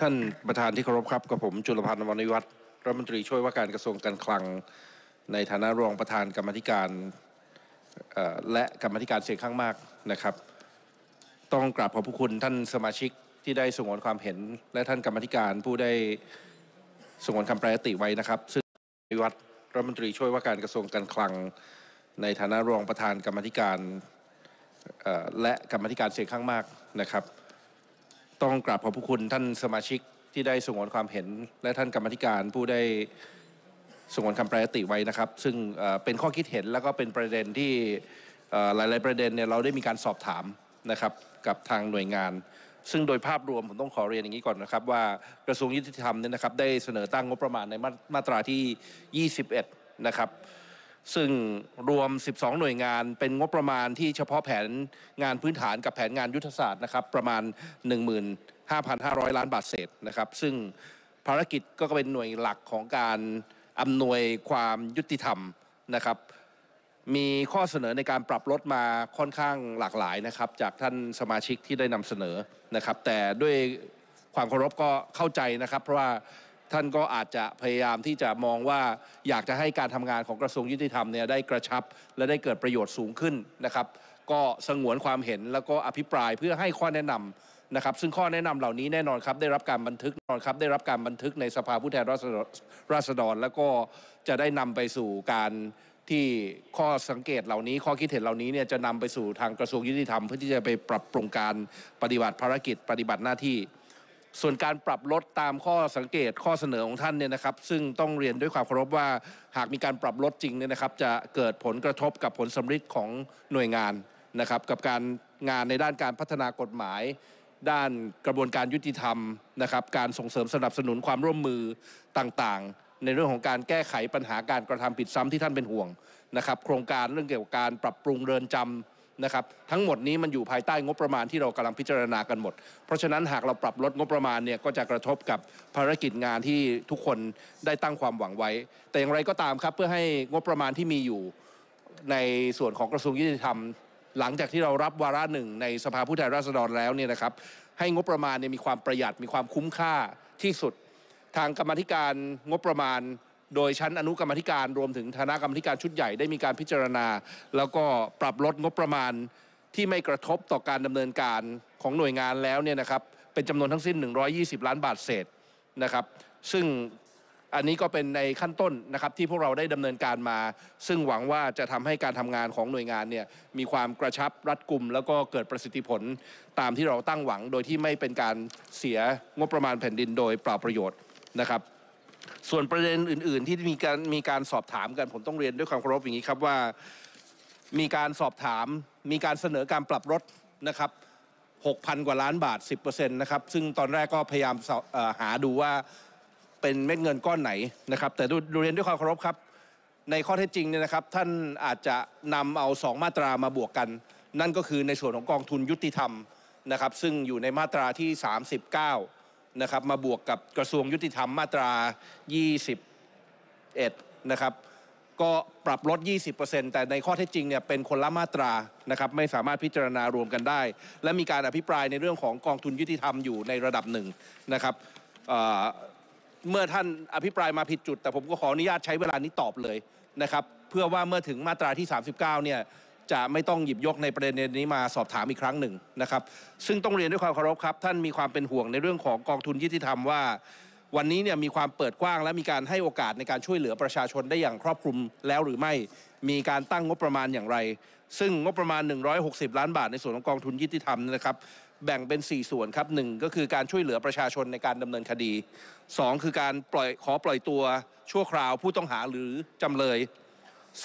ท่านประธานที่เคารพครับกับผมจุลพันธ์วรณิวัฒน์รัฐมนตรีช่วยว่าการกระทรวงการคลัง ในฐานะรองประธานกรรมธิการ และกรรมธิการเสียงข้างมากนะครับ ต้องกราบขอบพระคุณท่านสมาชิกที่ได้สงวนความเห็น และท่านกรรมธิการผู้ได้สงวนคำแปรติไว้นะครับ ซึ่งวิวัน์รัฐมนตรีช่วยว่าการกระทรวงการคลัง ในฐานะรองประธานกรรมธิการและกรรมธิการเสียงข้างมากนะครับต้องกราบขอบพระคุณท่านสมาชิกที่ได้สงวนความเห็น และท่านกรรมธิการ ผู้ได้สงวนคำแปรยติไว้นะครับ ซึ่งเป็นข้อคิดเห็นแล้วก็เป็นประเด็นที่หลาย ๆ ประเด็นเนี่ยเราได้มีการสอบถามนะครับกับทางหน่วยงาน ซึ่งโดยภาพรวมผมต้องขอเรียนอย่างนี้ก่อนนะครับ ว่ากระทรวงยุติธรรมเนี่ยนะครับ ได้เสนอตั้งงบประมาณในมาตราที่ 21 นะครับซึ่งรวม 12 หน่วยงาน เป็นงบประมาณที่เฉพาะแผนงานพื้นฐานกับแผนงานยุทธศาสตร์นะครับ ประมาณ 15,500 ล้านบาทเศษนะครับ ซึ่งภารกิจก็เป็นหน่วยหลักของการอำนวยความยุติธรรมนะครับ มีข้อเสนอในการปรับลดมาค่อนข้างหลากหลายนะครับ จากท่านสมาชิกที่ได้นำเสนอนะครับ แต่ด้วยความเคารพก็เข้าใจนะครับ เพราะว่าท่านก็อาจจะพยายามที่จะมองว่าอยากจะให้การทำงานของกระทรวงยุติธรรมเนี่ยได้กระชับและได้เกิดประโยชน์สูงขึ้นนะครับ ก็สงวนความเห็นแล้วก็อภิปรายเพื่อให้ข้อแนะนำนะครับ ซึ่งข้อแนะนำเหล่านี้แน่นอนครับได้รับการบันทึกนอนครับได้รับการบันทึกในสภาผู้แทนราษฎรแล้วก็จะได้นำไปสู่การที่ข้อสังเกตเหล่านี้ ข้อคิดเห็นเหล่านี้เนี่ยจะนำไปสู่ทางกระทรวงยุติธรรมเพื่อที่จะไปปรับปรุงการปฏิบัติภารกิจปฏิบัติหน้าที่ส่วนการปรับลดตามข้อสังเกตข้อเสนอของท่านเนี่ยนะครับ ซึ่งต้องเรียนด้วยความเคารพว่าหากมีการปรับลดจริงเนี่ยนะครับ จะเกิดผลกระทบกับผลสำฤทธิ์ของหน่วยงานนะครับกับการงานในด้านการพัฒนากฎหมาย ด้านกระบวนการยุติธรรมนะครับการส่งเสริมสนับสนุนความร่วมมือต่างๆ ในเรื่องของการแก้ไขปัญหาการกระทำผิดซ้ำที่ท่านเป็นห่วงนะครับโครงการเรื่องเกี่ยวกับการปรับปรุงเรือนจำนะครับทั้งหมดนี้มันอยู่ภายใต้งบประมาณที่เรากำลังพิจารณากันหมด เพราะฉะนั้นหากเราปรับลดงบประมาณเนี่ยก็จะกระทบกับภารกิจงานที่ทุกคนได้ตั้งความหวังไว้ แต่อย่างไรก็ตามครับเพื่อให้งบประมาณที่มีอยู่ในส่วนของกระทรวงยุติธรรม หลังจากที่เรารับวาระหนึ่งในสภาผู้แทนราษฎรแล้วเนี่ยนะครับให้งบประมาณเนี่ยมีความประหยัดมีความคุ้มค่าที่สุด ทางกรรมธิการงบประมาณโดยชั้นอนุกรรมธิการรวมถึงคณะกรรมการชุดใหญ่ได้มีการพิจารณา แล้วก็ปรับลดงบประมาณ ที่ไม่กระทบต่อการดำเนินการของหน่วยงานแล้วเนี่ยนะครับเป็นจำนวนทั้งสิ้น 120 ล้านบาทเศษนะครับ ซึ่งอันนี้ก็เป็นในขั้นต้นนะครับ ที่พวกเราได้ดำเนินการมา ซึ่งหวังว่าจะทำให้การทำงานของหน่วยงานเนี่ยมีความกระชับรัดกุมแล้วก็เกิดประสิทธิผลตามที่เราตั้งหวัง โดยที่ไม่เป็นการเสียงบประมาณแผ่นดินโดยเปล่าประโยชน์นะครับส่วนประเด็นอื่นๆ ที่มีการมีการสอบถามกัน ผมต้องเรียนด้วยความเคารพอย่างนี้ครับว่ามีการสอบถาม มีการเสนอการปรับลดนะครับ6,000 กว่าล้านบาท 10%นะครับ ซึ่งตอนแรกก็พยายามหาดูว่าเป็นเม็ดเงินก้อนไหนนะครับแต่ดูเรียนด้วยความเคารพครับ ในข้อเท็จจริงเนี่ยนะครับ ท่านอาจจะนำเอา 2 มาตรามาบวกกัน นั่นก็คือในส่วนของกองทุนยุติธรรมนะครับซึ่งอยู่ในมาตราที่ 39นะครับมาบวกกับกระทรวงยุติธรรมมาตรา21นะครับ ก็ปรับลด 20%แต่ในข้อเท็จจริงเนี่ยเป็นคนละมาตรานะครับไม่สามารถพิจารณารวมกันได้ และมีการอภิปรายในเรื่องของกองทุนยุติธรรมอยู่ในระดับหนึ่งนะครับเมื่อท่านอภิปรายมาผิดจุด แต่ผมก็ขออนุญาตใช้เวลานี้ตอบเลยนะครับเพื่อว่าเมื่อถึงมาตราที่ 39 เนี่ยจะไม่ต้องหยิบยกในประเด็นนี้มาสอบถามอีกครั้งหนึ่งนะครับ ซึ่งต้องเรียนด้วยความเคารพครับ ท่านมีความเป็นห่วงในเรื่องของกองทุนยุติธรรมว่า วันนี้เนี่ยมีความเปิดกว้างและมีการให้โอกาสในการช่วยเหลือประชาชนได้อย่างครอบคลุม แล้วหรือไม่มีการตั้งงบประมาณอย่างไร ซึ่งงบประมาณ 160 ล้านบาทในส่วนของกองทุนยุติธรรมนะครับ แบ่งเป็น 4 ส่วนครับหก็คือการช่วยเหลือประชาชนในการดำเนินคดี 2 คือการปล่อยขอปล่อยตัวชั่วคราวผู้ต้องหาหรือจำเลย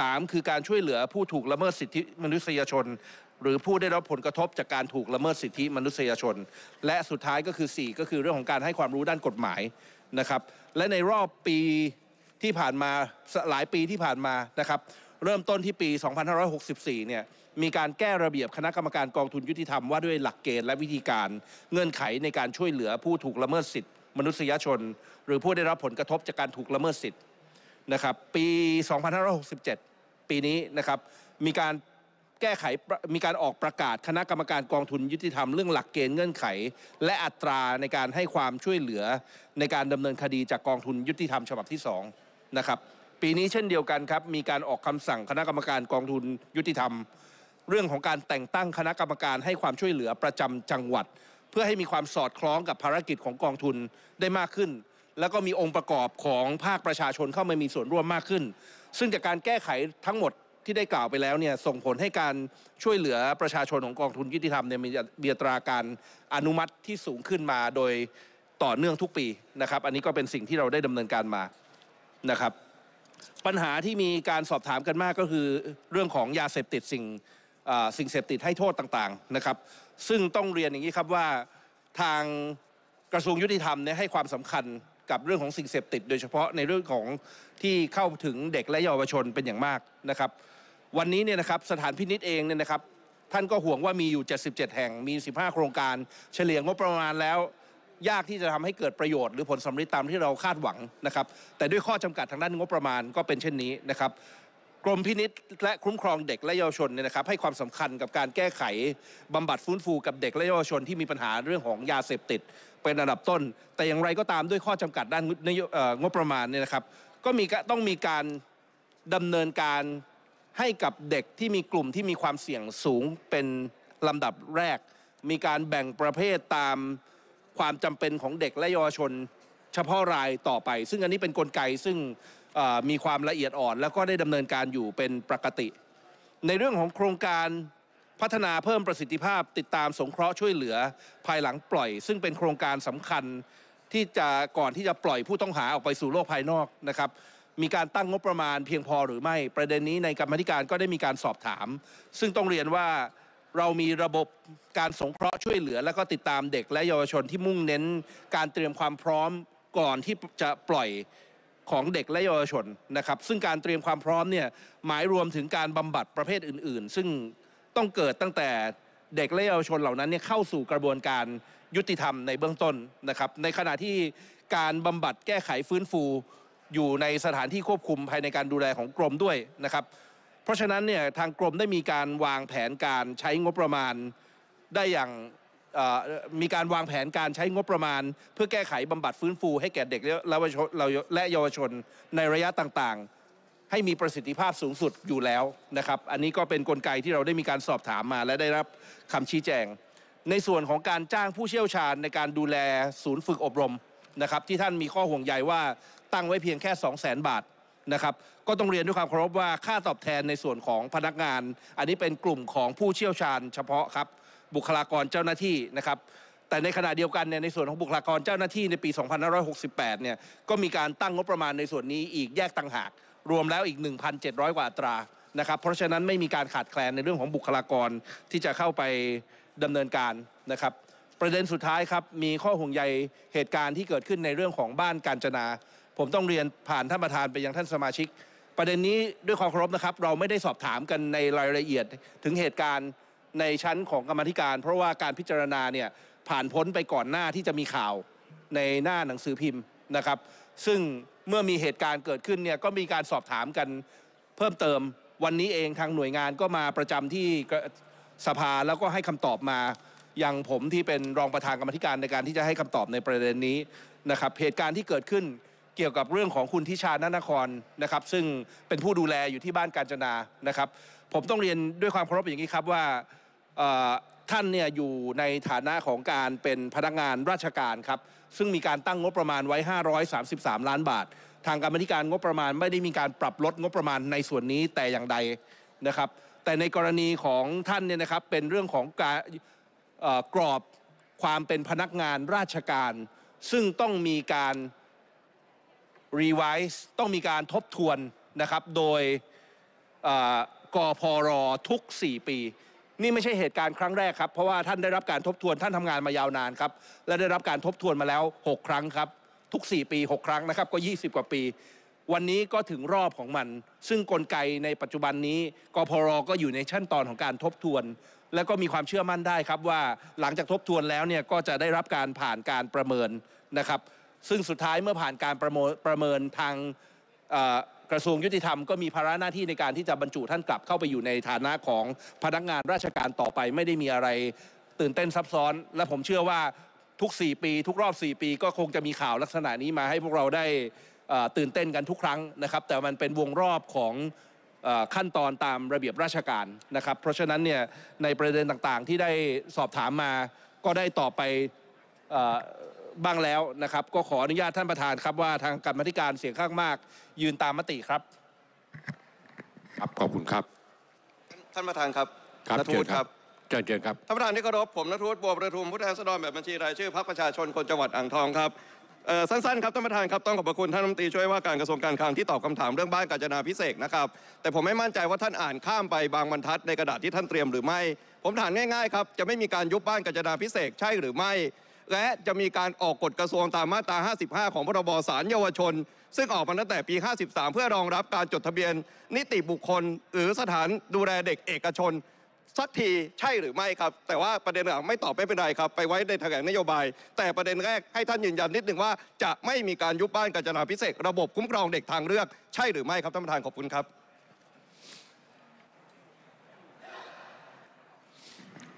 3 คือการช่วยเหลือผู้ถูกละเมิดสิทธิมนุษยชน หรือผู้ได้รับผลกระทบจากการถูกละเมิดสิทธิมนุษยชน และสุดท้ายก็คือ 4 ก็คือเรื่องของการให้ความรู้ด้านกฎหมายนะครับและในรอบปีที่ผ่านมาหลายปีที่ผ่านมานะครับเริ่มต้นที่ปี 2564เนี่ยมีการแก้ระเบียบคณะกรรมการกองทุนยุติธรรม ว่าด้วยหลักเกณฑ์และวิธีการเงื่อนไขในการช่วยเหลือผู้ถูกละเมิดสิทธิมนุษยชน หรือผู้ได้รับผลกระทบจากการถูกละเมิดสิทธินะครับปี 2567 ปีนี้นะครับมีการแก้ไขมีการออกประกาศคณะกรรมการกองทุนยุติธรรมเรื่องหลักเกณฑ์เงื่อนไข และอัตราในการให้ความช่วยเหลือในการดำเนินคดีจากกองทุนยุติธรรมฉบับที่2นะครับปีนี้เช่นเดียวกันครับมีการออกคำสั่งคณะกรรมการกองทุนยุติธรรม เรื่องของการแต่งตั้งคณะกรรมการให้ความช่วยเหลือประจำจังหวัด เพื่อให้มีความสอดคล้องกับภารกิจของกองทุนได้มากขึ้นแล้วก็มีองค์ประกอบของภาคประชาชนเข้ามามีส่วนร่วมมากขึ้น ซึ่งจากการแก้ไขทั้งหมดที่ได้กล่าวไปแล้วเนี่ยส่งผลให้การช่วยเหลือประชาชนของกองทุนยุติธรรมเนี่ยมีเบียตราการอนุมัติที่สูงขึ้นมาโดยต่อเนื่องทุกปีนะครับ อันนี้ก็เป็นสิ่งที่เราได้ดำเนินการมานะครับ ปัญหาที่มีการสอบถามกันมากก็คือเรื่องของยาเสพติดสิ่งสิ่งเสพติดให้โทษต่างๆนะครับ ซึ่งต้องเรียนอย่างนี้ครับว่าทางกระทรวงยุติธรรมเนี่ยให้ความสำคัญกับเรื่องของสิ่งเสพติดโดยเฉพาะในเรื่องของที่เข้าถึงเด็กและเยาวชนเป็นอย่างมากนะครับ วันนี้เนี่ยนะครับสถานพินิษเองเนี่ยนะครับ ท่านก็ห่วงว่ามีอยู่ 77 แห่งมี 15 โครงการ เฉลี่ยงบประมาณแล้ว ยากที่จะทำให้เกิดประโยชน์ หรือผลสำริจตามที่เราคาดหวังนะครับ แต่ด้วยข้อจำกัดทางด้านงบประมาณก็เป็นเช่นนี้นะครับกรมพินิษและคุ้มครองเด็กและเยาวชนเนี่ยนะครับ ให้ความสำคัญกับการแก้ไขบำบัดฟื้นฟูกับเด็กและเยาวชนที่มีปัญหาเรื่องของยาเสพติดเป็นอันดับต้น แต่อย่างไรก็ตามด้วยข้อจำกัดด้านงบประมาณเนี่ยนะครับ ก็มีต้องมีการดำเนินการให้กับเด็กที่มีกลุ่มที่มีความเสี่ยงสูงเป็นลำดับแรก มีการแบ่งประเภทตามความจำเป็นของเด็กและเยาวชนเฉพาะรายต่อไป ซึ่งอันนี้เป็นนกลไกซึ่งมีความละเอียดอ่อนแล้วก็ได้ดำเนินการอยู่เป็นปกติ ในเรื่องของโครงการพัฒนาเพิ่มประสิทธิภาพ ติดตามสงเคราะห์ช่วยเหลือภายหลังปล่อย ซึ่งเป็นโครงการสำคัญ ที่จะก่อนที่จะปล่อยผู้ต้องหาออกไปสู่โลกภายนอกนะครับมีการตั้งงบประมาณเพียงพอหรือไม่ประเด็นนี้ในกรรมธิการก็ได้มีการสอบถาม ซึ่งต้องเรียนว่าเรามีระบบการสงเคราะห์ช่วยเหลือ และก็ติดตามเด็กและเยาวชนที่มุ่งเน้น การเตรียมความพร้อมก่อนที่จะปล่อยของเด็กและเยาวชนนะครับซึ่งการเตรียมความพร้อมเนี่ยหมายรวมถึงการบำบัดประเภทอื่น ๆ ซึ่งต้องเกิดตั้งแต่เด็กและเยาวชนเหล่านั้นเนี่ยเข้าสู่กระบวนการยุติธรรมในเบื้องต้นนะครับในขณะที่การบำบัดแก้ไขฟื้นฟูอยู่ในสถานที่ควบคุมภายในการดูแลของกรมด้วยนะครับเพราะฉะนั้นเนี่ยทางกรมได้มีการวางแผนการใช้งบประมาณได้อย่างมีการวางแผนการใช้งบประมาณ เพื่อแก้ไขบำบัดฟื้นฟูให้แก่เด็กและเยาวชนในระยะต่างๆ ให้มีประสิทธิภาพสูงสุดอยู่แล้วนะครับอันนี้ก็เป็นนกลไกที่เราได้มีการสอบถามมาและได้รับคำชี้แจง ในส่วนของการจ้างผู้เชี่ยวชาญในการดูแลศูนย์ฝึกอบรมนะครับที่ท่านมีข้อห่วงใยว่าตั้งไว้เพียงแค่ 2 0 0 0 0 0บาทนะครับก็ต้องเรียนด้วยความเคารพว่าค่าตอบแทนในส่วนของพนักงาน อันนี้เป็นกลุ่มของผู้เชี่ยวชาญ เฉพาะครับบุคลากรเจ้าหน้าที่นะครับแต่ในขณะเดียวกันเนี่ยในส่วนของบุคลากรเจ้าหน้าที่ในปี 2568 เนี่ยก็มีการตั้งงบประมาณในส่วนนี้อีกแยกต่างหาก รวมแล้วอีก 1,700 กว่าตรานะครับเพราะฉะนั้นไม่มีการขาดแคลนในเรื่องของบุคลากรที่จะเข้าไปดำเนินการนะครับประเด็นสุดท้ายครับมีข้อห่วงใยเหตุการณ์ที่เกิดขึ้นในเรื่องของบ้านการจนา ผมต้องเรียนผ่านท่านประธานไปยังท่านสมาชิก ประเด็นนี้ด้วยความเคารพนะครับเราไม่ได้สอบถามกันในรายละเอียดถึงเหตุการณ์ในชั้นของกรรมธิการ เพราะว่าการพิจารณาเนี่ยผ่านพ้นไปก่อนหน้าที่จะมีข่าวในหน้าหนังสือพิมพ์นะครับ ซึ่งเมื่อมีเหตุการณ์เกิดขึ้นเนี่ยก็มีการสอบถามกันเพิ่มเติมวันนี้เองทางหน่วยงานก็มาประจำที่สภาแล้วก็ให้คำตอบมาอย่างผมที่เป็นรองประธานกรรมธิการในการที่จะให้คำตอบในประเด็นนี้นะครับ เหตุการณ์ที่เกิดขึ้นเกี่ยวกับเรื่องของคุณทิชานนครนะครับ ซึ่งเป็นผู้ดูแลอยู่ที่บ้านกาญจนานะครับ ผมต้องเรียนด้วยความเคารพอย่างนี้ครับว่าท่านเนี่ยอยู่ในฐานะของการเป็นพนักงานราชการครับซึ่งมีการตั้งงบประมาณไว้ 533 ล้านบาท ทางกรรมธิการงบประมาณไม่ได้มีการปรับลดงบประมาณในส่วนนี้แต่อย่างใดนะครับแต่ในกรณีของท่านเนี่ยนะครับเป็นเรื่องของการกรอบความเป็นพนักงานราชการ ซึ่งต้องมีการรีไวซ์ต้องมีการทบทวนนะครับโดยกพรทุก4ปีนี่ไม่ใช่เหตุการณ์ครั้งแรกครับเพราะว่าท่านได้รับการทบทวนท่านทำงานมายาวนานครับและได้รับการทบทวนมาแล้ว6ครั้งครับทุก4ปี6ครั้งนะครับก็20กว่าปี วันนี้ก็ถึงรอบของมัน ซึ่งกลไกในปัจจุบันนี้กพรก็อยู่ในชั้นตอนของการทบทวนและก็มีความเชื่อมั่นได้ครับว่าหลังจากทบทวนแล้วเนี่ยก็จะได้รับการผ่านการประเมินนะครับซึ่งสุดท้ายเมื่อผ่านการประเมินทางกระทรวงยุติธรรมก็มีภาระหน้าที่ในการที่จะบรรจุท่านกลับเข้าไปอยู่ในฐานะของพนักงานราชการต่อไปไม่ได้มีอะไรตื่นเต้นซับซ้อน และผมเชื่อว่าทุก4ปี ทุกรอบ4ปี ก็คงจะมีข่าวลักษณะนี้มา ให้พวกเราได้ตื่นเต้นกันทุกครั้งนะครับ แต่มันเป็นวงรอบของขั้นตอนตามระเบียบราชการนะครับเพราะฉะนั้นเนี่ยในประเด็นต่าง ๆที่ได้สอบถามมาก็ได้ตอบไปบ้างแล้วนะครับ ก็ขออนุญาตท่านประธานครับว่าทางกรรมธิการเสียงข้างมากยืนตามมติครับครับขอบคุณครับท่านประธานครับครับนชทญครับเชิญเชิญครับท่านประธานที่เคารพผมนัทวุฒิบัวประทุมผู้แทนสดรแบบบัญชีรายชื่อพรรคประชาชนคนจังหวัดอ่างทองครับสั้นๆครับท่านประธานครับต้องขอบพระคุณท่านรัฐมนตรีช่วยว่าการกระทรวงการคลังที่ตอบคาถามเรื่องบ้านกาญจนาพิเศษนะครับแต่ผมไม่มั่นใจว่าท่านอ่านข้ามไปบางบรรทัดในกระดาษที่ท่านเตรียมหรือไม่ ผมถามง่ายๆครับจะไม่มีการยุบบ้านกาญจนาพิเศษใช่หรือไม่และจะมีการออกกฎกระทรวงตามมาตรา 55 ของพรบสารเยาวชน ซึ่งออกมาตั้งแต่ปี 53 เพื่อรองรับการจดทะเบียน นิติบุคคล หรือสถานดูแลเด็กเอกชน สักทีใช่หรือไม่ครับ แต่ว่าประเด็นหลังไม่ตอบไม่เป็นไรครับ ไปไว้ในแถลงนโยบาย แต่ประเด็นแรกให้ท่านยืนยันนิดหนึ่งว่าจะไม่มีการยุบบ้านกาญจนาพิเศษระบบคุ้มครองเด็กทางเลือกใช่หรือไม่ครับท่านประธานขอบคุณครับ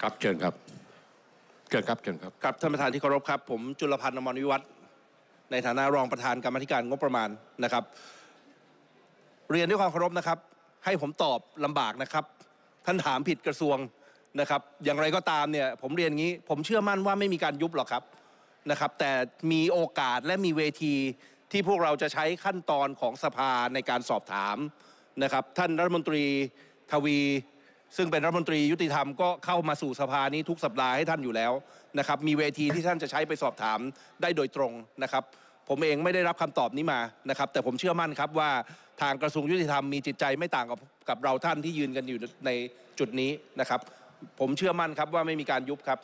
ครับเชิญครับเกิดครับเกิดครับ ครับ ท่านประธานที่เคารพครับ ผมจุลพันธ์นมรวิวัฒน์ในฐานะรองประธานกรรมธิการงบประมาณนะครับ เรียนด้วยความเคารพนะครับ ให้ผมตอบลำบากนะครับ ท่านถามผิดกระทรวงนะครับ อย่างไรก็ตามเนี่ย ผมเรียนงี้ ผมเชื่อมั่นว่าไม่มีการยุบหรอกครับ นะครับ แต่มีโอกาสและมีเวทีที่พวกเราจะใช้ขั้นตอนของสภาในการสอบถามนะครับ ท่านรัฐมนตรีทวีซึ่งเป็นรัฐมนตรียุติธรรมก็เข้ามาสู่สภานี้ทุกสัปดาห์ให้ท่านอยู่แล้วนะครับ มีเวทีที่ท่านจะใช้ไปสอบถามได้โดยตรงนะครับ ผมเองไม่ได้รับคำตอบนี้มานะครับ แต่ผมเชื่อมั่นครับว่าทางกระทรวงยุติธรรมมีจิตใจไม่ต่างกับกับเราท่านที่ยืนกันอยู่ในจุดนี้นะครับ ผมเชื่อมั่นครับว่าไม่มีการยุบครับ